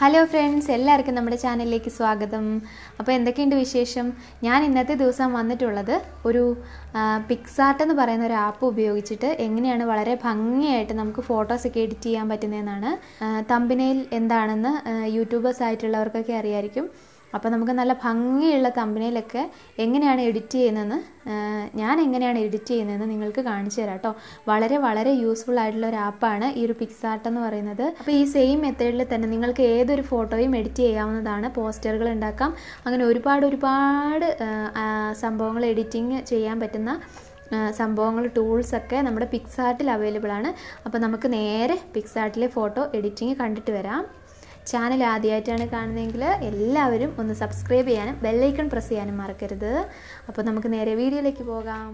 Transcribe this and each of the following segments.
hello friends എല്ലാവർക്കും നമ്മുടെ ചാനലിലേക്ക് സ്വാഗതം അപ്പോൾ എന്തൊക്കെയുണ്ട് വിശേഷം ഞാൻ ഇന്നത്തെ ദിവസം വന്നിട്ടുള്ളത് ഒരു പിക്സാർട്ട് എന്ന് പറയുന്ന ഒരു ആപ്പ് ഉപയോഗിച്ചിട്ട് എങ്ങനെയാണ് വളരെ ഭംഗിയായിട്ട് നമുക്ക് ഫോട്ടോസൊക്കെ എഡിറ്റ് ചെയ്യാൻ പറ്റുന്നതെന്നാണ് തമ്പിനയിൽ എന്താണെന്ന് യൂട്യൂബേഴ്സ് ആയിട്ടുള്ളവർക്കൊക്കെ അറിയായിരിക്കും അപ്പോൾ നമുക്ക് നല്ല ഭംഗിയുള്ള തമ്പനയിലൊക്കെ എങ്ങനെയാണ് എഡിറ്റ് ചെയ്യുന്നതെന്ന് ഞാൻ എങ്ങനെയാണ് എഡിറ്റ് ചെയ്യുന്നതെന്ന് നിങ്ങൾക്ക് കാണിച്ചു തരാം കേട്ടോ വളരെ വളരെ യൂസ്ഫുൾ ആയിട്ടുള്ള ഒരു ആപ്പാണ് ഈ ഒരു പിക്സാർട്ട് എന്ന് പറയുന്നത് അപ്പോൾ ഈ സെയിം മെത്തേഡിൽ തന്നെ നിങ്ങൾക്ക് ഏതൊരു ഫോട്ടോയും എഡിറ്റ് ചെയ്യാവുന്നതാണ് പോസ്റ്ററുകൾ ഉണ്ടാക്കാം അങ്ങനെ ഒരുപാട് ഒരുപാട് സംഭവങ്ങൾ എഡിറ്റിംഗ് ചെയ്യാൻ പറ്റുന്ന സംഭവങ്ങൾ ടൂൾസൊക്കെ നമ്മുടെ പിക്സാർട്ടിൽ അവൈലബിൾ ആണ് അപ്പോൾ നമുക്ക് നേരെ പിക്സാർട്ടിലെ ഫോട്ടോ എഡിറ്റിംഗ് കണ്ടിട്ട് വരാം ചാനൽ ആദ്യമായിട്ടാണ് കാണുന്നതെങ്കിൽ എല്ലാവരും ഒന്ന് സബ്സ്ക്രൈബ് ചെയ്യാനും ബെല്ലൈക്കൺ പ്രസ് ചെയ്യാനും മറക്കരുത് അപ്പോൾ നമുക്ക് നേരെ വീഡിയോയിലേക്ക് പോകാം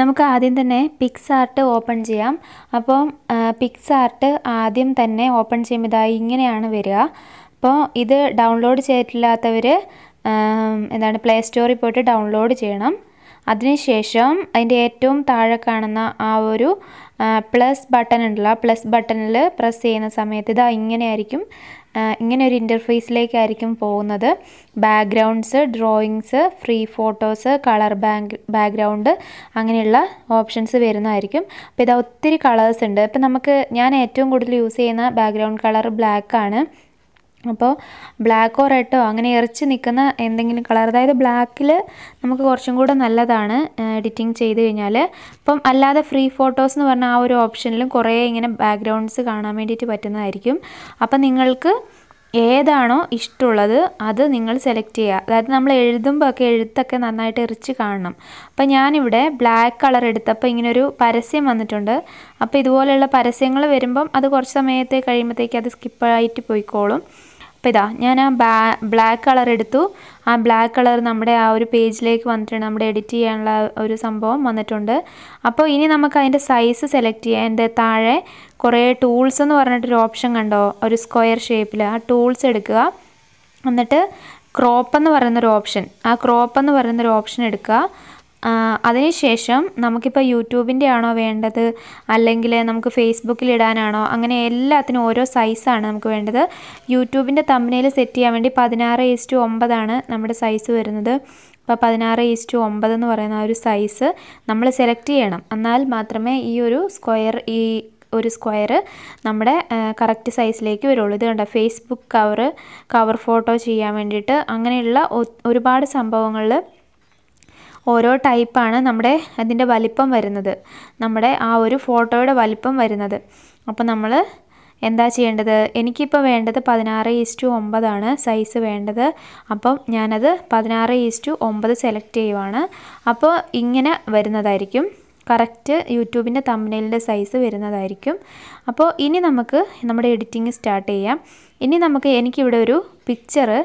നമുക്ക് ആദ്യം തന്നെ പിക്സ് ആർട്ട് ഓപ്പൺ ചെയ്യാം അപ്പം പിക്സ് ആർട്ട് ആദ്യം തന്നെ ഓപ്പൺ ചെയ്യുമ്പോൾ ഇതായി ഇങ്ങനെയാണ് വരിക അപ്പോൾ ഇത് ഡൗൺലോഡ് ചെയ്തിട്ടില്ലാത്തവർ എന്താണ് പ്ലേ സ്റ്റോറിൽ പോയിട്ട് ഡൗൺലോഡ് ചെയ്യണം അതിനുശേഷം അതിൻ്റെ ഏറ്റവും താഴെ കാണുന്ന ആ ഒരു പ്ലസ് ബട്ടൺ ഉണ്ടല്ലോ ആ പ്ലസ് ബട്ടണിൽ പ്രസ് ചെയ്യുന്ന സമയത്ത് ഇതാ ഇങ്ങനെയായിരിക്കും ഇങ്ങനെ ഒരു ഇൻ്റർഫേസിലേക്കായിരിക്കും പോകുന്നത് backgrounds drawings free photos colour bank background അങ്ങനെയുള്ള ഓപ്ഷൻസ് വരുന്നതായിരിക്കും അപ്പോൾ ഇതാ ഒത്തിരി കളേഴ്സ് ഉണ്ട് ഇപ്പം നമുക്ക് ഞാൻ ഏറ്റവും കൂടുതൽ യൂസ് ചെയ്യുന്ന ബാക്ക്ഗ്രൗണ്ട് കളർ ബ്ലാക്ക് ആണ് അപ്പോൾ ബ്ലാക്കോ റെഡോ അങ്ങനെ ഇറച്ചി നിൽക്കുന്ന എന്തെങ്കിലും കളർ അതായത് ബ്ലാക്കിൽ നമുക്ക് കുറച്ചും കൂടെ നല്ലതാണ് എഡിറ്റിംഗ് ചെയ്ത് കഴിഞ്ഞാൽ അപ്പം അല്ലാതെ ഫ്രീ ഫോട്ടോസ് എന്ന് പറഞ്ഞ ആ ഒരു ഓപ്ഷനിലും കുറേ ഇങ്ങനെ ബാക്ക്ഗ്രൗണ്ട്സ് കാണാൻ വേണ്ടിയിട്ട് പറ്റുന്നതായിരിക്കും അപ്പം നിങ്ങൾക്ക് ഏതാണോ ഇഷ്ടമുള്ളത് അത് നിങ്ങൾ സെലക്ട് ചെയ്യുക അതായത് നമ്മൾ എഴുതുമ്പോൾ ഒക്കെ എഴുത്തൊക്കെ നന്നായിട്ട് എറിച്ച് കാണണം അപ്പോൾ ഞാനിവിടെ ബ്ലാക്ക് കളർ എടുത്തപ്പോൾ ഇങ്ങനൊരു പരസ്യം വന്നിട്ടുണ്ട് അപ്പോൾ ഇതുപോലെയുള്ള പരസ്യങ്ങൾ വരുമ്പം അത് കുറച്ച് സമയത്തേക്ക് കഴിയുമ്പോഴത്തേക്ക് അത് സ്കിപ്പായിട്ട് പോയിക്കോളും അപ്പോൾ ഇതാ ഞാൻ ആ ബാ ബ്ലാക്ക് കളർ എടുത്തു ആ ബ്ലാക്ക് കളർ നമ്മുടെ ആ ഒരു പേജിലേക്ക് വന്നിട്ടുണ്ട് നമ്മുടെ എഡിറ്റ് ചെയ്യാനുള്ള ഒരു സംഭവം വന്നിട്ടുണ്ട് അപ്പോൾ ഇനി നമുക്ക് അതിൻ്റെ സൈസ് സെലക്ട് ചെയ്യാം എൻ്റെ താഴെ കുറേ ടൂൾസ് എന്ന് പറഞ്ഞിട്ടൊരു ഓപ്ഷൻ കണ്ടോ ഒരു സ്ക്വയർ ഷേപ്പിൽ ആ ടൂൾസ് എടുക്കുക എന്നിട്ട് ക്രോപ്പെന്ന് പറയുന്നൊരു ഓപ്ഷൻ ആ ക്രോപ്പെന്ന് പറയുന്നൊരു ഓപ്ഷൻ എടുക്കുക അതിനുശേഷം നമുക്കിപ്പോൾ യൂട്യൂബിൻ്റെ ആണോ വേണ്ടത് അല്ലെങ്കിൽ നമുക്ക് ഫേസ്ബുക്കിൽ ഇടാനാണോ അങ്ങനെ എല്ലാത്തിനും ഓരോ സൈസാണ് നമുക്ക് വേണ്ടത് യൂട്യൂബിൻ്റെ തമ്മനയിൽ സെറ്റ് ചെയ്യാൻ വേണ്ടി പതിനാറ് ഈസ്റ്റു ഒമ്പതാണ് നമ്മുടെ സൈസ് വരുന്നത് അപ്പോൾ പതിനാറ് ഈസ്റ്റു ഒമ്പത് എന്ന് പറയുന്ന ആ ഒരു സൈസ് നമ്മൾ സെലക്ട് ചെയ്യണം എന്നാൽ മാത്രമേ ഈ ഒരു സ്ക്വയർ ഈ ഒരു സ്ക്വയർ നമ്മുടെ കറക്റ്റ് സൈസിലേക്ക് വരുള്ളൂ ഇത് കണ്ട ഫേസ്ബുക്ക് കവർ കവർ ഫോട്ടോ ചെയ്യാൻ വേണ്ടിയിട്ട് അങ്ങനെയുള്ള ഒരുപാട് സംഭവങ്ങളിൽ ഓരോ ടൈപ്പാണ് നമ്മുടെ അതിൻ്റെ വലിപ്പം വരുന്നത് നമ്മുടെ ആ ഒരു ഫോട്ടോയുടെ വലിപ്പം വരുന്നത് അപ്പോൾ നമ്മൾ എന്താ ചെയ്യേണ്ടത് എനിക്കിപ്പോൾ വേണ്ടത് പതിനാറ് ഈസ്റ്റു ഒമ്പതാണ് സൈസ് വേണ്ടത് അപ്പം ഞാനത് പതിനാറ് ഈസ്റ്റു ഒമ്പത് സെലക്ട് ചെയ്യുവാണ് അപ്പോൾ ഇങ്ങനെ വരുന്നതായിരിക്കും കറക്റ്റ് യൂട്യൂബിൻ്റെ തമ്മിലിൻ്റെ സൈസ് വരുന്നതായിരിക്കും അപ്പോൾ ഇനി നമുക്ക് നമ്മുടെ എഡിറ്റിംഗ് സ്റ്റാർട്ട് ചെയ്യാം ഇനി നമുക്ക് എനിക്കിവിടെ ഒരു പിക്ചറ്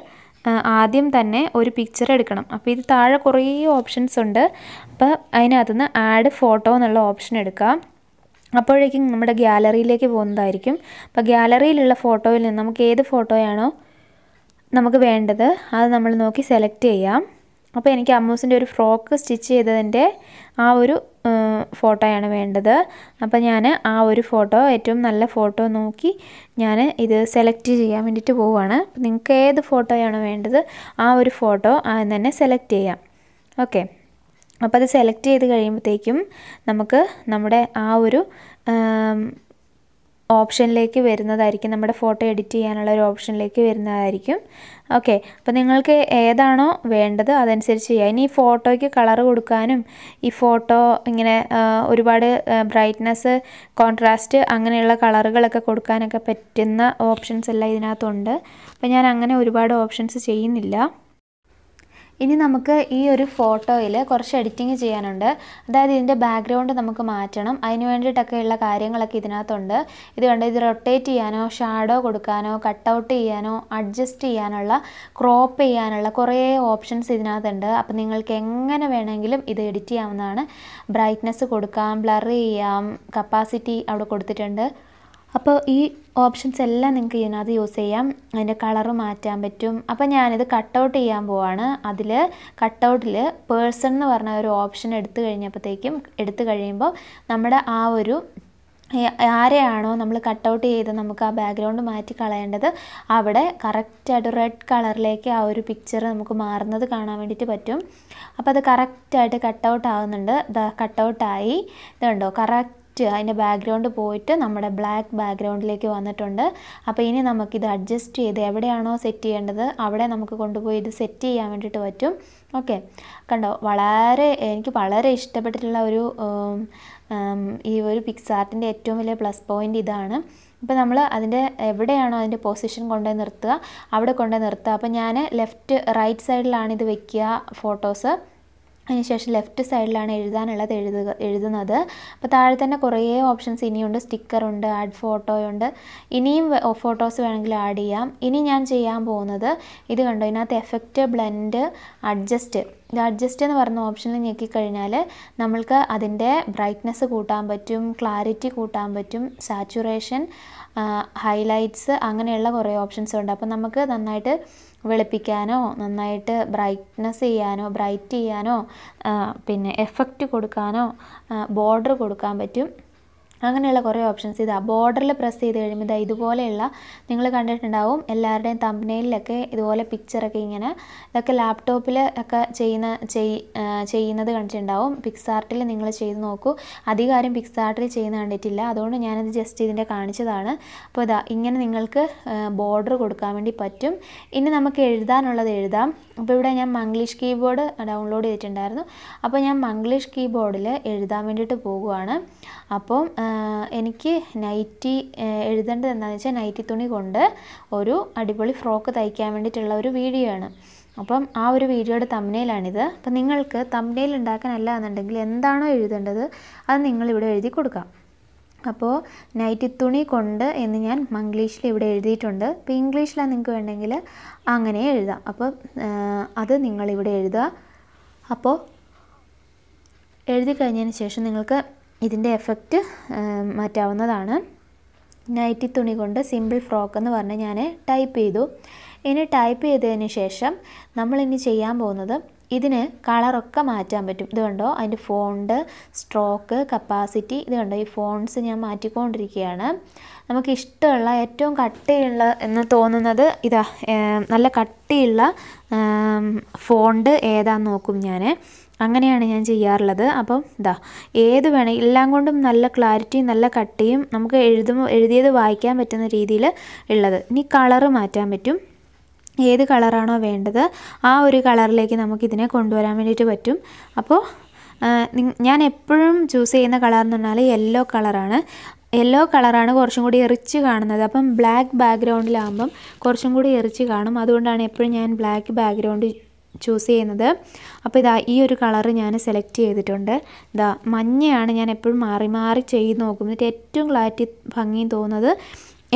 ആദ്യം തന്നെ ഒരു പിക്ചർ എടുക്കണം അപ്പോൾ ഇത് താഴെ കുറേ ഓപ്ഷൻസ് ഉണ്ട് അപ്പോൾ അതിനകത്ത് നിന്ന് ആഡ് ഫോട്ടോ എന്നുള്ള ഓപ്ഷൻ എടുക്കാം അപ്പോഴേക്കും നമ്മുടെ ഗ്യാലറിയിലേക്ക് പോകുന്നതായിരിക്കും അപ്പോൾ ഗ്യാലറിയിലുള്ള ഫോട്ടോയിൽ നിന്ന് നമുക്ക് ഏത് ഫോട്ടോയാണോ നമുക്ക് വേണ്ടത് അത് നമ്മൾ നോക്കി സെലക്ട് ചെയ്യാം അപ്പോൾ എനിക്ക് അമ്മൂസിൻ്റെ ഒരു ഫ്രോക്ക് സ്റ്റിച്ച് ചെയ്തതിൻ്റെ ആ ഒരു ഫോട്ടോയാണ് വേണ്ടത് അപ്പോൾ ഞാൻ ആ ഒരു ഫോട്ടോ ഏറ്റവും നല്ല ഫോട്ടോ നോക്കി ഞാൻ ഇത് സെലക്ട് ചെയ്യാൻ വേണ്ടിയിട്ട് പോവുകയാണ് നിങ്ങൾക്ക് ഏത് ഫോട്ടോയാണ് വേണ്ടത് ആ ഒരു ഫോട്ടോ തന്നെ സെലക്ട് ചെയ്യാം ഓക്കെ അപ്പോൾ അത് സെലക്ട് ചെയ്ത് കഴിയുമ്പോഴത്തേക്കും നമുക്ക് നമ്മുടെ ആ ഒരു ഓപ്ഷനിലേക്ക് വരുന്നതായിരിക്കും നമ്മുടെ ഫോട്ടോ എഡിറ്റ് ചെയ്യാനുള്ള ഒരു ഓപ്ഷനിലേക്ക് വരുന്നതായിരിക്കും ഓക്കെ അപ്പോൾ നിങ്ങൾക്ക് ഏതാണോ വേണ്ടത് അതനുസരിച്ച് ചെയ്യുക ഇനി ഈ ഫോട്ടോയ്ക്ക് കളർ കൊടുക്കാനും ഈ ഫോട്ടോ ഇങ്ങനെ ഒരുപാട് ബ്രൈറ്റ്നസ് കോൺട്രാസ്റ്റ് അങ്ങനെയുള്ള കളറുകളൊക്കെ കൊടുക്കാനൊക്കെ പറ്റുന്ന ഓപ്ഷൻസ് എല്ലാം ഇതിനകത്തുണ്ട് അപ്പോൾ ഞാൻ അങ്ങനെ ഒരുപാട് ഓപ്ഷൻസ് ചെയ്യുന്നില്ല ഇനി നമുക്ക് ഈ ഒരു ഫോട്ടോയിൽ കുറച്ച് എഡിറ്റിംഗ് ചെയ്യാനുണ്ട് അതായത് ഇതിൻ്റെ ബാക്ക്ഗ്രൗണ്ട് നമുക്ക് മാറ്റണം അതിന് വേണ്ടിയിട്ടൊക്കെയുള്ള കാര്യങ്ങളൊക്കെ ഇതിനകത്തുണ്ട് ഇത് കണ്ട് ഇത് റൊട്ടേറ്റ് ചെയ്യാനോ ഷാഡോ കൊടുക്കാനോ കട്ടൗട്ട് ചെയ്യാനോ അഡ്ജസ്റ്റ് ചെയ്യാനുള്ള ക്രോപ്പ് ചെയ്യാനുള്ള കുറേ ഓപ്ഷൻസ് ഇതിനകത്തുണ്ട് അപ്പോൾ നിങ്ങൾക്ക് എങ്ങനെ വേണമെങ്കിലും ഇത് എഡിറ്റ് ചെയ്യാവുന്നതാണ് ബ്രൈറ്റ്നെസ് കൊടുക്കാം ബ്ലർ ചെയ്യാം കപ്പാസിറ്റി അവിടെ കൊടുത്തിട്ടുണ്ട് അപ്പോൾ ഈ ഓപ്ഷൻസ് എല്ലാം നിങ്ങൾക്ക് ഇതിനകത്ത് യൂസ് ചെയ്യാം അതിൻ്റെ കളറ് മാറ്റാൻ പറ്റും അപ്പോൾ ഞാനിത് കട്ടൗട്ട് ചെയ്യാൻ പോവാണ് അതിൽ കട്ടൗട്ടിൽ പേഴ്സൺ എന്ന് പറഞ്ഞ ഒരു ഓപ്ഷൻ എടുത്തു കഴിഞ്ഞപ്പോഴത്തേക്കും എടുത്തു കഴിയുമ്പോൾ നമ്മുടെ ആ ഒരു ആരെയാണോ നമ്മൾ കട്ടൗട്ട് ചെയ്ത് നമുക്ക് ആ ബാക്ക്ഗ്രൗണ്ട് മാറ്റി കളയേണ്ടത് അവിടെ കറക്റ്റായിട്ട് റെഡ് കളറിലേക്ക് ആ ഒരു പിക്ചർ നമുക്ക് മാറുന്നത് കാണാൻ വേണ്ടിയിട്ട് പറ്റും അപ്പോൾ അത് കറക്റ്റായിട്ട് കട്ടൗട്ട് ആവുന്നുണ്ട് കട്ടൗട്ടായി ഇതുണ്ടോ കറക്റ്റ് ജസ്റ്റ് അതിൻ്റെ ബാക്ക്ഗ്രൗണ്ട് പോയിട്ട് നമ്മുടെ ബ്ലാക്ക് ബാക്ക്ഗ്രൗണ്ടിലേക്ക് വന്നിട്ടുണ്ട് അപ്പോൾ ഇനി നമുക്കിത് അഡ്ജസ്റ്റ് ചെയ്ത് എവിടെയാണോ സെറ്റ് ചെയ്യേണ്ടത് അവിടെ നമുക്ക് കൊണ്ടുപോയി ഇത് സെറ്റ് ചെയ്യാൻ വേണ്ടിയിട്ട് പറ്റും ഓക്കെ കണ്ടോ വളരെ എനിക്ക് വളരെ ഇഷ്ടപ്പെട്ടിട്ടുള്ള ഒരു ഈ ഒരു പിക്സാർട്ടിൻ്റെ ഏറ്റവും വലിയ പ്ലസ് പോയിൻ്റ് ഇതാണ് ഇപ്പോൾ നമ്മൾ അതിൻ്റെ എവിടെയാണോ അതിൻ്റെ പൊസിഷൻ കൊണ്ടുപോയി നിർത്തുക അവിടെ കൊണ്ടുപോയി നിർത്തുക അപ്പോൾ ഞാൻ ലെഫ്റ്റ് റൈറ്റ് സൈഡിലാണ് ഇത് വെക്കുക ഫോട്ടോസ് അതിനുശേഷം ലെഫ്റ്റ് സൈഡിലാണ് എഴുതാനുള്ളത് എഴുതുക എഴുതുന്നത് അപ്പോൾ താഴെ തന്നെ കുറേ ഓപ്ഷൻസ് ഇനിയുണ്ട് സ്റ്റിക്കറുണ്ട് ആഡ് ഫോട്ടോയുണ്ട് ഇനിയും ഫോട്ടോസ് വേണമെങ്കിൽ ആഡ് ചെയ്യാം ഇനി ഞാൻ ചെയ്യാൻ പോകുന്നത് ഇത് കണ്ടോ ഇതിനകത്ത് എഫക്റ്റ് ബ്ലെൻഡ് അഡ്ജസ്റ്റ് ഇത് അഡ്ജസ്റ്റ് എന്ന് പറഞ്ഞ ഓപ്ഷനിൽ ഞെക്കിക്കഴിഞ്ഞാൽ നമ്മൾക്ക് അതിൻ്റെ ബ്രൈറ്റ്നെസ് കൂട്ടാൻ പറ്റും ക്ലാരിറ്റി കൂട്ടാൻ പറ്റും സാച്ചുറേഷൻ ഹൈലൈറ്റ്സ് അങ്ങനെയുള്ള കുറേ ഓപ്ഷൻസ് ഉണ്ട് അപ്പോൾ നമുക്ക് നന്നായിട്ട് വെളുപ്പിക്കാനോ നന്നായിട്ട് ബ്രൈറ്റ്നസ് ചെയ്യാനോ ബ്രൈറ്റ് ചെയ്യാനോ പിന്നെ എഫക്റ്റ് കൊടുക്കാനോ ബോർഡർ കൊടുക്കാൻ പറ്റും അങ്ങനെയുള്ള കുറേ ഓപ്ഷൻസ് ഇതാ ബോർഡറിൽ പ്രസ് ചെയ്ത് കഴിയുമ്പോൾ ഇതാ ഇതുപോലെയുള്ള നിങ്ങൾ കണ്ടിട്ടുണ്ടാവും എല്ലാവരുടെയും തമ്പനയിലൊക്കെ ഇതുപോലെ പിക്ചറൊക്കെ ഇങ്ങനെ ഇതൊക്കെ ലാപ്ടോപ്പിൽ ഒക്കെ ചെയ്യുന്ന ചെയ്യുന്നത് കണ്ടിട്ടുണ്ടാവും പിക്സാർട്ടിൽ നിങ്ങൾ ചെയ്ത് നോക്കൂ അധികാരം പിക്സാർട്ടിൽ ചെയ്യുന്ന കണ്ടിട്ടില്ല അതുകൊണ്ട് ഞാനത് ജസ്റ്റ് ഇതിൻ്റെ കാണിച്ചതാണ് അപ്പോൾ ഇതാ ഇങ്ങനെ നിങ്ങൾക്ക് ബോർഡർ കൊടുക്കാൻ വേണ്ടി പറ്റും ഇനി നമുക്ക് എഴുതാനുള്ളത് എഴുതാം അപ്പോൾ ഇവിടെ ഞാൻ മംഗ്ലീഷ് കീബോർഡ് ഡൗൺലോഡ് ചെയ്തിട്ടുണ്ടായിരുന്നു അപ്പോൾ ഞാൻ മംഗ്ലീഷ് കീബോർഡിൽ എഴുതാൻ വേണ്ടിയിട്ട് പോകുവാണ് അപ്പം എനിക്ക് നൈറ്റി എഴുതേണ്ടത് എന്താണെന്ന് വെച്ചാൽ നൈറ്റി തുണി കൊണ്ട് ഒരു അടിപൊളി ഫ്രോക്ക് തയ്ക്കാൻ വേണ്ടിയിട്ടുള്ള ഒരു വീഡിയോ ആണ് അപ്പം ആ ഒരു വീഡിയോയുടെ തമ്മനയിലാണിത് അപ്പം നിങ്ങൾക്ക് തമ്മനയിൽ ഉണ്ടാക്കാനല്ല എന്നുണ്ടെങ്കിൽ എന്താണോ എഴുതേണ്ടത് അത് നിങ്ങളിവിടെ എഴുതി കൊടുക്കാം അപ്പോൾ നൈറ്റി തുണി കൊണ്ട് എന്ന് ഞാൻ മംഗ്ലീഷിൽ ഇവിടെ എഴുതിയിട്ടുണ്ട് അപ്പോൾ ഇംഗ്ലീഷിലാണ് നിങ്ങൾക്ക് വേണ്ടെങ്കിൽ അങ്ങനെ എഴുതാം അപ്പോൾ അത് നിങ്ങളിവിടെ എഴുതുക അപ്പോൾ എഴുതി കഴിഞ്ഞതിന് ശേഷം നിങ്ങൾക്ക് ഇതിൻ്റെ എഫക്റ്റ് മാറ്റാവുന്നതാണ് നൈറ്റി തുണി കൊണ്ട് സിമ്പിൾ ഫ്രോക്ക് എന്ന് പറഞ്ഞ് ഞാൻ ടൈപ്പ് ചെയ്തു ഇനി ടൈപ്പ് ചെയ്തതിന് ശേഷം നമ്മളിനി ചെയ്യാൻ പോകുന്നത് ഇതിന് കളറൊക്കെ മാറ്റാൻ പറ്റും ഇത് കണ്ടോ അതിൻ്റെ ഫോണ്ട് സ്ട്രോക്ക് കപ്പാസിറ്റി ഇത് കണ്ടോ ഈ ഫോൺസ് ഞാൻ മാറ്റിക്കൊണ്ടിരിക്കുകയാണ് നമുക്ക് ഇഷ്ടമുള്ള ഏറ്റവും കട്ടിയുള്ള എന്ന് തോന്നുന്നത് ഇതാ നല്ല കട്ടിയുള്ള ഫോണ്ട് ഏതാന്ന് നോക്കും ഞാൻ അങ്ങനെയാണ് ഞാൻ ചെയ്യാറുള്ളത് അപ്പം ഇതാ ഏത് വേണേ എല്ലാം കൊണ്ടും നല്ല ക്ലാരിറ്റിയും നല്ല കട്ടിയും നമുക്ക് എഴുതും എഴുതിയത് വായിക്കാൻ പറ്റുന്ന രീതിയിൽ ഉള്ളത് ഇനി കളറ് മാറ്റാൻ പറ്റും ഏത് കളറാണോ വേണ്ടത് ആ ഒരു കളറിലേക്ക് നമുക്കിതിനെ കൊണ്ടുവരാൻ വേണ്ടിയിട്ട് പറ്റും അപ്പോൾ ഞാൻ എപ്പോഴും ചൂസ് ചെയ്യുന്ന കളർ എന്ന് പറഞ്ഞാൽ യെല്ലോ കളറാണ് യെല്ലോ കളറാണ് കുറച്ചും കൂടി എറിച്ച് കാണുന്നത് അപ്പം ബ്ലാക്ക് ബാക്ക്ഗ്രൗണ്ടിലാകുമ്പം കുറച്ചും കൂടി എറിച്ച് കാണും അതുകൊണ്ടാണ് എപ്പോഴും ഞാൻ ബ്ലാക്ക് ബാക്ക്ഗ്രൗണ്ട് ചൂസ് ചെയ്യുന്നത് അപ്പോൾ ഇതാ ഈ ഒരു കളറ് ഞാൻ സെലക്ട് ചെയ്തിട്ടുണ്ട് ഇതാ മഞ്ഞയാണ് ഞാൻ എപ്പോഴും മാറി മാറി ചെയ്ത് നോക്കും എന്നിട്ട് ഏറ്റവും ക്ലാരിറ്റി ഭംഗിയും തോന്നുന്നത്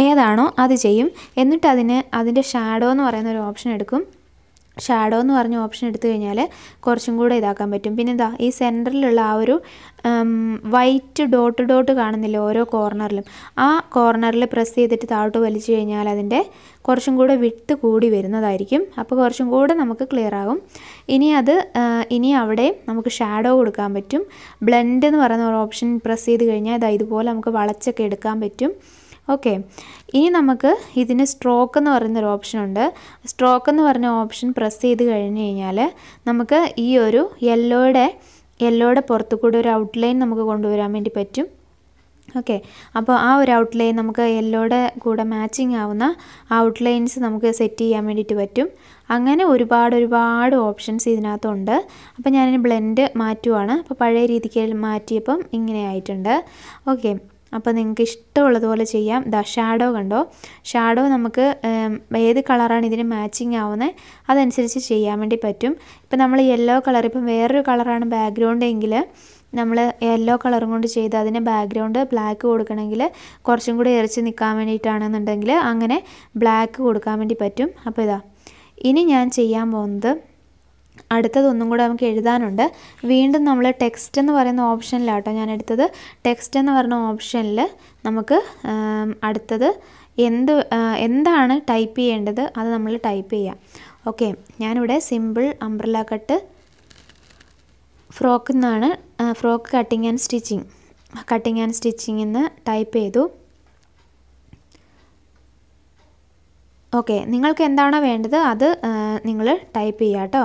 ഏതാണോ അത് ചെയ്യും എന്നിട്ട് അതിന് അതിൻ്റെ ഷാഡോ എന്ന് പറയുന്ന ഒരു ഓപ്ഷൻ എടുക്കും ഷാഡോ എന്ന് പറഞ്ഞ ഓപ്ഷൻ എടുത്തു കഴിഞ്ഞാൽ കുറച്ചും കൂടെ ഇതാക്കാൻ പറ്റും പിന്നെ എന്താ ഈ സെൻറ്ററിലുള്ള ആ ഒരു വൈറ്റ് ഡോട്ട് ഡോട്ട് കാണുന്നില്ല ഓരോ കോർണറിലും ആ കോർണറിൽ പ്രസ് ചെയ്തിട്ട് താഴോട്ട് വലിച്ചു കഴിഞ്ഞാൽ അതിൻ്റെ കുറച്ചും കൂടെ വിട്ട് കൂടി വരുന്നതായിരിക്കും അപ്പോൾ കുറച്ചും കൂടെ നമുക്ക് ക്ലിയർ ആകും ഇനി അത് ഇനി അവിടെ നമുക്ക് ഷാഡോ കൊടുക്കാൻ പറ്റും ബ്ലെൻഡ് എന്ന് പറയുന്ന ഒരു ഓപ്ഷൻ പ്രസ് ചെയ്ത് കഴിഞ്ഞാൽ ഇതാ ഇതുപോലെ നമുക്ക് വളച്ചൊക്കെ എടുക്കാൻ പറ്റും ഓക്കെ ഇനി നമുക്ക് ഇതിന് സ്ട്രോക്ക് എന്ന് പറയുന്നൊരു ഓപ്ഷനുണ്ട് സ്ട്രോക്ക് എന്ന് പറഞ്ഞ ഓപ്ഷൻ പ്രസ് ചെയ്ത് കഴിഞ്ഞ് കഴിഞ്ഞാൽ നമുക്ക് ഈ ഒരു യെല്ലോയുടെ യെല്ലോയുടെ പുറത്തു കൂടെ ഒരു ഔട്ട്ലൈൻ നമുക്ക് കൊണ്ടുവരാൻ വേണ്ടി പറ്റും ഓക്കെ അപ്പോൾ ആ ഒരു ഔട്ട്ലൈൻ നമുക്ക് യെല്ലോയുടെ കൂടെ മാച്ചിങ് ആവുന്ന ഔട്ട്ലൈൻസ് നമുക്ക് സെറ്റ് ചെയ്യാൻ വേണ്ടിയിട്ട് പറ്റും അങ്ങനെ ഒരുപാട് ഒരുപാട് ഓപ്ഷൻസ് ഇതിനകത്തുണ്ട് അപ്പോൾ ഞാനിനി ബ്ലെൻഡ് മാറ്റുവാണ് അപ്പോൾ പഴയ രീതിക്ക് മാറ്റിയപ്പം ഇങ്ങനെ ആയിട്ടുണ്ട് ഓക്കെ അപ്പോൾ നിങ്ങൾക്ക് ഇഷ്ടമുള്ളതുപോലെ ചെയ്യാം ദാ ഷാഡോ കണ്ടോ ഷാഡോ നമുക്ക് ഏത് കളറാണ് ഇതിന് മാച്ചിങ് ആവുന്നത് അതനുസരിച്ച് ചെയ്യാൻ വേണ്ടി പറ്റും ഇപ്പം നമ്മൾ യെല്ലോ കളർ ഇപ്പം വേറൊരു കളറാണ് ബാക്ക്ഗ്രൗണ്ട് എങ്കിൽ നമ്മൾ യെല്ലോ കളറും കൊണ്ട് ചെയ്ത് അതിന് ബാക്ക്ഗ്രൗണ്ട് ബ്ലാക്ക് കൊടുക്കണമെങ്കിൽ കുറച്ചും കൂടി ഇറച്ച് നിൽക്കാൻ വേണ്ടിയിട്ടാണെന്നുണ്ടെങ്കിൽ അങ്ങനെ ബ്ലാക്ക് കൊടുക്കാൻ വേണ്ടി പറ്റും അപ്പോൾ ഇതാ ഇനി ഞാൻ ചെയ്യാൻ പോകുന്നത് അടുത്തതൊന്നും കൂടെ നമുക്ക് എഴുതാനുണ്ട് വീണ്ടും നമ്മൾ ടെക്സ്റ്റ് എന്ന് പറയുന്ന ഓപ്ഷനിലാട്ടോ ഞാൻ എടുത്തത് ടെക്സ്റ്റ് എന്ന് പറയുന്ന ഓപ്ഷനിൽ നമുക്ക് അടുത്തത് എന്ത് എന്താണ് ടൈപ്പ് ചെയ്യേണ്ടത് അത് നമ്മൾ ടൈപ്പ് ചെയ്യാം ഓക്കെ ഞാനിവിടെ സിമ്പിൾ അംബ്രല കട്ട് ഫ്രോക്ക് എന്നാണ് frock cutting and stitching cutting and stitching എന്ന് ടൈപ്പ് ചെയ്തു ഓക്കെ നിങ്ങൾക്ക് എന്താണോ വേണ്ടത് അത് നിങ്ങൾ ടൈപ്പ് ചെയ്യാം കേട്ടോ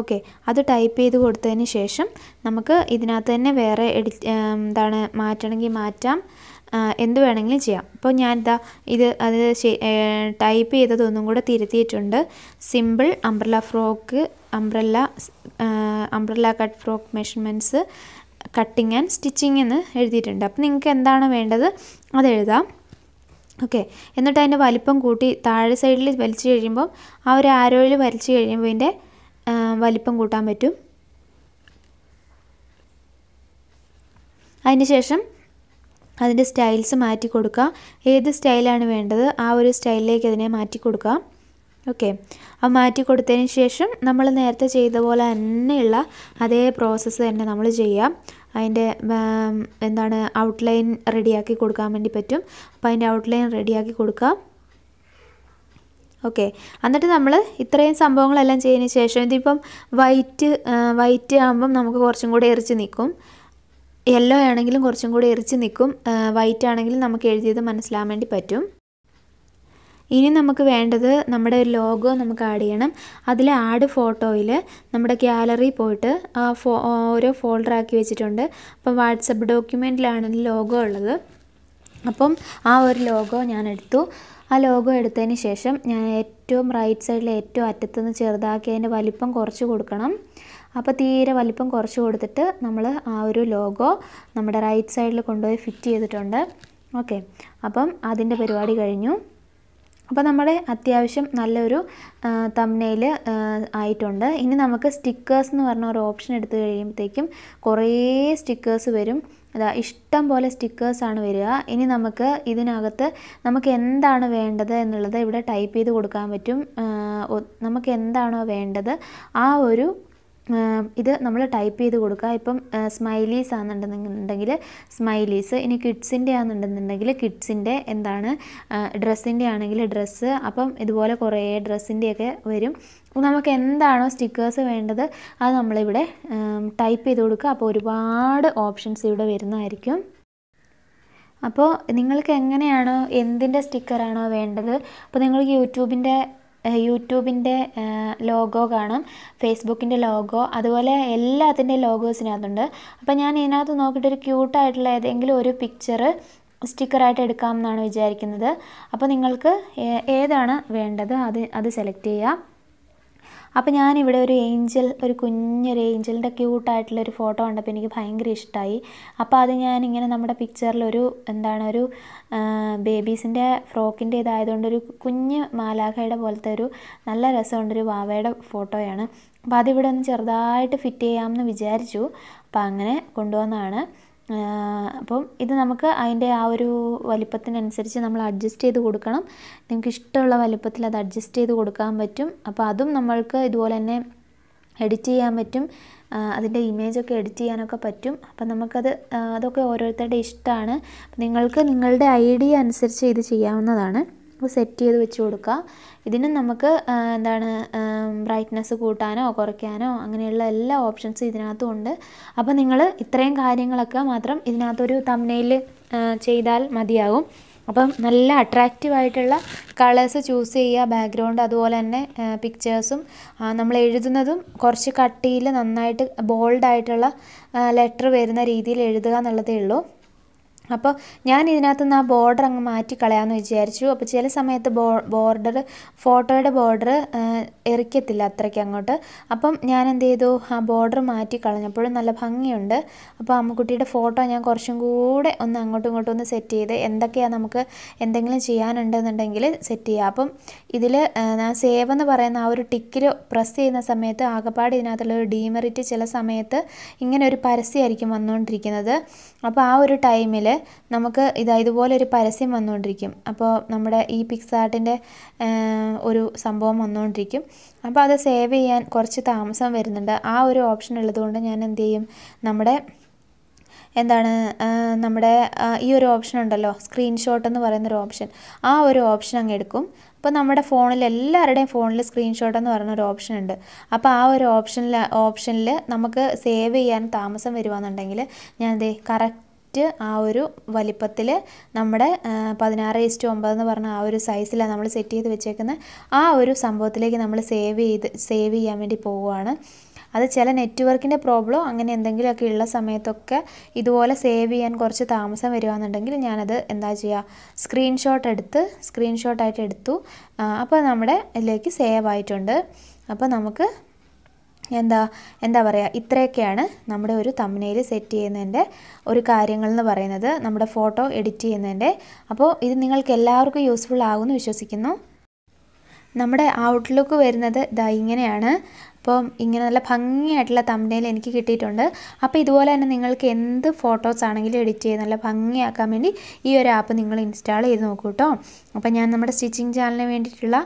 ഓക്കെ അത് ടൈപ്പ് ചെയ്ത് കൊടുത്തതിന് ശേഷം നമുക്ക് ഇതിനകത്ത് തന്നെ വേറെ എഡിറ്റ് എന്താണ് മാറ്റണമെങ്കിൽ മാറ്റാം എന്ത് വേണമെങ്കിലും ചെയ്യാം അപ്പോൾ ഞാൻ ഇതാ ഇത് അത് ടൈപ്പ് ചെയ്തതൊന്നും കൂടെ തിരുത്തിയിട്ടുണ്ട് simple umbrella frock umbrella umbrella cut frock measurements cutting and stitching എന്ന് എഴുതിയിട്ടുണ്ട് അപ്പോൾ നിങ്ങൾക്ക് എന്താണ് വേണ്ടത് അത് എഴുതാം ഓക്കെ എന്നിട്ട് അതിൻ്റെ വലിപ്പം കൂട്ടി താഴെ സൈഡിൽ വലിച്ചു കഴിയുമ്പം ആ ഒരു ആരോയിൽ വലിച്ചു കഴിയുമ്പോൾ ഇതിൻ്റെ വലിപ്പം കൂട്ടാൻ പറ്റും അതിനുശേഷം അതിൻ്റെ സ്റ്റൈൽസ് മാറ്റി കൊടുക്കുക ഏത് സ്റ്റൈലാണ് വേണ്ടത് ആ ഒരു സ്റ്റൈലിലേക്ക് അതിനെ മാറ്റി കൊടുക്കുക ഓക്കെ അത് മാറ്റി കൊടുത്തതിന് ശേഷം നമ്മൾ നേരത്തെ ചെയ്ത പോലെ തന്നെയുള്ള അതേ പ്രോസസ്സ് തന്നെ നമ്മൾ ചെയ്യാം അതിൻ്റെ എന്താണ് ഔട്ട്ലൈൻ റെഡിയാക്കി കൊടുക്കാൻ വേണ്ടി പറ്റും അപ്പോൾ അതിൻ്റെ ഔട്ട്ലൈൻ റെഡിയാക്കി കൊടുക്കുക ഓക്കെ എന്നിട്ട് നമ്മൾ ഇത്രയും സംഭവങ്ങളെല്ലാം ചെയ്തതിന് ശേഷം ഇതിപ്പം വൈറ്റ് വൈറ്റ് ആകുമ്പം നമുക്ക് കുറച്ചും കൂടി എറിച്ച് നിൽക്കും യെല്ലോ ആണെങ്കിലും കുറച്ചും കൂടി എറിച്ച് നിൽക്കും വൈറ്റ് ആണെങ്കിലും നമുക്ക് എഴുതിയത് മനസ്സിലാൻ വേണ്ടി പറ്റും ഇനി നമുക്ക് വേണ്ടത് നമ്മുടെ ഒരു ലോഗോ നമുക്ക് ആഡ് ചെയ്യണം അതിൽ ആഡ് ഫോട്ടോയിൽ നമ്മുടെ ഗ്യാലറി പോയിട്ട് ആ ഫോ ഓരോ വെച്ചിട്ടുണ്ട് അപ്പോൾ വാട്സപ്പ് ഡോക്യുമെൻറ്റിലാണ് ലോഗോ ഉള്ളത് അപ്പം ആ ഒരു ലോഗോ ഞാൻ എടുത്തു ആ ലോഗോ എടുത്തതിന് ശേഷം ഞാൻ ഏറ്റവും റൈറ്റ് സൈഡിലെ ഏറ്റവും അറ്റത്തുനിന്ന് ചെറുതാക്കി അതിൻ്റെ വലിപ്പം കുറച്ച് കൊടുക്കണം അപ്പോൾ തീരെ വലിപ്പം കുറച്ച് കൊടുത്തിട്ട് നമ്മൾ ആ ഒരു ലോഗോ നമ്മുടെ റൈറ്റ് സൈഡിൽ കൊണ്ടുപോയി ഫിറ്റ് ചെയ്തിട്ടുണ്ട് ഓക്കെ അപ്പം അതിൻ്റെ പരിപാടി കഴിഞ്ഞു അപ്പോൾ നമ്മുടെ അത്യാവശ്യം നല്ലൊരു തമ്മനയിൽ ആയിട്ടുണ്ട് ഇനി നമുക്ക് സ്റ്റിക്കേഴ്സ് എന്ന് പറഞ്ഞ ഒരു ഓപ്ഷൻ എടുത്തു കഴിയുമ്പോഴത്തേക്കും കുറേ സ്റ്റിക്കേഴ്സ് വരും അതാ ഇഷ്ടം പോലെ സ്റ്റിക്കേഴ്സാണ് വരിക ഇനി നമുക്ക് ഇതിനകത്ത് നമുക്ക് എന്താണ് വേണ്ടത് എന്നുള്ളത് ഇവിടെ ടൈപ്പ് ചെയ്ത് കൊടുക്കാൻ പറ്റും നമുക്ക് എന്താണോ വേണ്ടത് ആ ഒരു ഇത് നമ്മൾ ടൈപ്പ് ചെയ്ത് കൊടുക്കുക ഇപ്പം സ്മൈലീസ് ആണെന്നുണ്ടെന്നുണ്ടെങ്കിൽ സ്മൈലീസ് ഇനി കിഡ്സിൻ്റെ ആണെന്നുണ്ടെന്നുണ്ടെങ്കിൽ കിഡ്സിൻ്റെ എന്താണ് ഡ്രസ്സിൻ്റെ ആണെങ്കിൽ ഡ്രസ്സ് അപ്പം ഇതുപോലെ കുറേ ഡ്രസ്സിൻ്റെയൊക്കെ വരും നമുക്ക് എന്താണോ സ്റ്റിക്കേഴ്സ് വേണ്ടത് അത് നമ്മളിവിടെ ടൈപ്പ് ചെയ്ത് കൊടുക്കുക അപ്പോൾ ഒരുപാട് ഓപ്ഷൻസ് ഇവിടെ വരുന്നതായിരിക്കും അപ്പോൾ നിങ്ങൾക്ക് എങ്ങനെയാണോ എന്തിൻ്റെ സ്റ്റിക്കറാണോ വേണ്ടത് അപ്പോൾ നിങ്ങൾ യൂട്യൂബിൻ്റെ യൂട്യൂബിൻ്റെ ലോഗോ കാണും ഫേസ്ബുക്കിൻ്റെ ലോഗോ അതുപോലെ എല്ലാത്തിൻ്റെ ലോഗോസിനകത്തുണ്ട് അപ്പോൾ ഞാൻ ഇതിനകത്ത് നോക്കിയിട്ട് ഒരു ക്യൂട്ടായിട്ടുള്ള ഏതെങ്കിലും ഒരു പിക്ചർ സ്റ്റിക്കറായിട്ട് എടുക്കാം എന്നാണ് വിചാരിക്കുന്നത് അപ്പോൾ നിങ്ങൾക്ക് ഏതാണ് വേണ്ടത് അത് അത് സെലക്ട് ചെയ്യാം അപ്പോൾ ഞാനിവിടെ ഒരു ഏഞ്ചൽ ഒരു കുഞ്ഞൊരു ഏഞ്ചലിൻ്റെ ക്യൂട്ടായിട്ടുള്ള ഒരു ഫോട്ടോ കണ്ടപ്പോൾ എനിക്ക് ഭയങ്കര ഇഷ്ടമായി അപ്പോൾ അത് ഞാനിങ്ങനെ നമ്മുടെ പിക്ചറിലൊരു എന്താണ് ഒരു ബേബീസിൻ്റെ ഫ്രോക്കിൻ്റെ ഇതായതുകൊണ്ട് ഒരു കുഞ്ഞ് മാലാഖയുടെ പോലത്തെ ഒരു നല്ല രസമുണ്ടൊരു വാവയുടെ ഫോട്ടോയാണ് അപ്പോൾ അതിവിടെ ഒന്ന് ചെറുതായിട്ട് ഫിറ്റ് ചെയ്യാമെന്ന് വിചാരിച്ചു അപ്പോൾ അങ്ങനെ കൊണ്ടുവന്നാണ് അപ്പം ഇത് നമുക്ക് അതിൻ്റെ ആ ഒരു വലിപ്പത്തിനനുസരിച്ച് നമ്മൾ അഡ്ജസ്റ്റ് ചെയ്ത് കൊടുക്കണം നിങ്ങൾക്ക് ഇഷ്ടമുള്ള വലിപ്പത്തിൽ അത് അഡ്ജസ്റ്റ് ചെയ്ത് കൊടുക്കാൻ പറ്റും അപ്പോൾ അതും നമ്മൾക്ക് ഇതുപോലെ തന്നെ എഡിറ്റ് ചെയ്യാൻ പറ്റും അതിൻ്റെ ഇമേജൊക്കെ എഡിറ്റ് ചെയ്യാനൊക്കെ പറ്റും അപ്പം നമുക്കത് അതൊക്കെ ഓരോരുത്തരുടെ ഇഷ്ടമാണ് നിങ്ങൾക്ക് നിങ്ങളുടെ ഐഡിയ അനുസരിച്ച് ഇത് ചെയ്യാവുന്നതാണ് സെറ്റ് ചെയ്ത് വെച്ച് കൊടുക്കുക ഇതിന് നമുക്ക് എന്താണ് ബ്രൈറ്റ്നസ് കൂട്ടാനോ കുറയ്ക്കാനോ അങ്ങനെയുള്ള എല്ലാ ഓപ്ഷൻസും ഇതിനകത്തും ഉണ്ട് അപ്പോൾ നിങ്ങൾ ഇത്രയും കാര്യങ്ങളൊക്കെ മാത്രം ഇതിനകത്തൊരു തമ്മനയിൽ ചെയ്താൽ മതിയാവും അപ്പം നല്ല അട്രാക്റ്റീവായിട്ടുള്ള കളേഴ്സ് ചൂസ് ചെയ്യുക ബാക്ക്ഗ്രൗണ്ട് അതുപോലെ തന്നെ പിക്ചേഴ്സും നമ്മൾ എഴുതുന്നതും കുറച്ച് കട്ടിയിൽ നന്നായിട്ട് ബോൾഡായിട്ടുള്ള ലെറ്റർ വരുന്ന രീതിയിൽ എഴുതുക എന്നുള്ളതേ ഉള്ളൂ അപ്പോൾ ഞാൻ നിന്ന് ആ ബോർഡർ അങ്ങ് മാറ്റി കളയാമെന്ന് വിചാരിച്ചു അപ്പോൾ ചില സമയത്ത് ബോർഡർ ഫോട്ടോയുടെ ബോർഡർ എറിക്കത്തില്ല അത്രയ്ക്ക് അങ്ങോട്ട് അപ്പം ഞാൻ എന്ത് ചെയ്തു ആ ബോർഡർ മാറ്റി കളഞ്ഞപ്പോഴും നല്ല ഭംഗിയുണ്ട് അപ്പോൾ അമ്മക്കുട്ടിയുടെ ഫോട്ടോ ഞാൻ കുറച്ചും കൂടെ ഒന്ന് അങ്ങോട്ടും ഇങ്ങോട്ടും ഒന്ന് സെറ്റ് ചെയ്ത് എന്തൊക്കെയാണ് നമുക്ക് എന്തെങ്കിലും ചെയ്യാനുണ്ടെന്നുണ്ടെങ്കിൽ സെറ്റ് ചെയ്യുക അപ്പം ഇതിൽ ഞാൻ സേവ് എന്ന് പറയുന്ന ആ ഒരു ടിക്കിൽ പ്രസ് ചെയ്യുന്ന സമയത്ത് ആകപ്പാട് ഇതിനകത്തുള്ള ഒരു ഡീമെറിറ്റ് ചില സമയത്ത് ഇങ്ങനെ ഒരു പരസ്യമായിരിക്കും വന്നുകൊണ്ടിരിക്കുന്നത് അപ്പോൾ ആ ഒരു ടൈമിൽ നമുക്ക് ഇതാ ഇതുപോലെ ഒരു പരസ്യം വന്നുകൊണ്ടിരിക്കും അപ്പോൾ നമ്മുടെ ഈ പിക്സാർട്ടിൻ്റെ ഒരു സംഭവം വന്നുകൊണ്ടിരിക്കും അപ്പോൾ അത് സേവ് ചെയ്യാൻ കുറച്ച് താമസം വരുന്നുണ്ട് ആ ഒരു ഓപ്ഷൻ ഉള്ളതുകൊണ്ട് ഞാൻ എന്ത് ചെയ്യും നമ്മുടെ എന്താണ് നമ്മുടെ ഈ ഒരു ഓപ്ഷൻ ഉണ്ടല്ലോ സ്ക്രീൻഷോട്ട് എന്ന് പറയുന്ന ഒരു ഓപ്ഷൻ ആ ഒരു ഓപ്ഷൻ അങ്ങ് എടുക്കും അപ്പോൾ നമ്മുടെ ഫോണിൽ എല്ലാവരുടെയും ഫോണിൽ സ്ക്രീൻഷോട്ട് എന്ന് പറയുന്ന ഒരു ഓപ്ഷൻ ഉണ്ട് അപ്പോൾ ആ ഒരു ഓപ്ഷനിൽ ഓപ്ഷനിൽ നമുക്ക് സേവ് ചെയ്യാൻ താമസം വരുവാന്നുണ്ടെങ്കിൽ ഞാൻ ദേ കറക്റ്റ് കറക്റ്റ് ആ ഒരു വലിപ്പത്തിൽ നമ്മുടെ പതിനാറ് ഇസ്റ്റു ഒമ്പത് എന്ന് പറഞ്ഞ ആ ഒരു സൈസിലാണ് നമ്മൾ സെറ്റ് ചെയ്ത് വെച്ചേക്കുന്നത് ആ ഒരു സംഭവത്തിലേക്ക് നമ്മൾ സേവ് ചെയ്ത് സേവ് ചെയ്യാൻ വേണ്ടി പോവുകയാണ് അത് ചില നെറ്റ്വർക്കിൻ്റെ പ്രോബ്ലോ അങ്ങനെ എന്തെങ്കിലുമൊക്കെ ഉള്ള സമയത്തൊക്കെ ഇതുപോലെ സേവ് ചെയ്യാൻ കുറച്ച് താമസം വരികയാണെന്നുണ്ടെങ്കിൽ ഞാനത് എന്താ ചെയ്യുക സ്ക്രീൻഷോട്ട് എടുത്ത് സ്ക്രീൻഷോട്ടായിട്ട് എടുത്തു അപ്പോൾ നമ്മുടെ ഇതിലേക്ക് സേവ് ആയിട്ടുണ്ട് അപ്പോൾ നമുക്ക് എന്താ എന്താ പറയുക ഇത്രയൊക്കെയാണ് നമ്മുടെ ഒരു തമ്മനയിൽ സെറ്റ് ചെയ്യുന്നതിൻ്റെ ഒരു കാര്യങ്ങൾ എന്ന് പറയുന്നത് നമ്മുടെ ഫോട്ടോ എഡിറ്റ് ചെയ്യുന്നതിൻ്റെ അപ്പോൾ ഇത് നിങ്ങൾക്ക് എല്ലാവർക്കും യൂസ്ഫുൾ ആകുമെന്ന് വിശ്വസിക്കുന്നു നമ്മുടെ ഔട്ട്ലുക്ക് വരുന്നത് ഇതാ ഇങ്ങനെയാണ് ഇപ്പം ഇങ്ങനെ നല്ല ഭംഗിയായിട്ടുള്ള തമ്പനയിൽ എനിക്ക് കിട്ടിയിട്ടുണ്ട് അപ്പോൾ ഇതുപോലെ തന്നെ നിങ്ങൾക്ക് എന്ത് ഫോട്ടോസ് ആണെങ്കിലും എഡിറ്റ് ചെയ്ത് നല്ല ഭംഗിയാക്കാൻ വേണ്ടി ഈ ഒരു ആപ്പ് നിങ്ങൾ ഇൻസ്റ്റാൾ ചെയ്ത് നോക്കൂ കേട്ടോ അപ്പോൾ ഞാൻ നമ്മുടെ സ്റ്റിച്ചിങ് ചാനലിന് വേണ്ടിയിട്ടുള്ള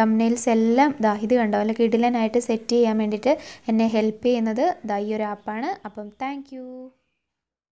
തമ്പനെയിൽസ് എല്ലാം ദാ ഇത് കണ്ടോ അല്ല കിടിലനായിട്ട് സെറ്റ് ചെയ്യാൻ വേണ്ടിയിട്ട് എന്നെ ഹെൽപ്പ് ചെയ്യുന്നത് ദാ ഈ ഒരു ആപ്പാണ് അപ്പം താങ്ക്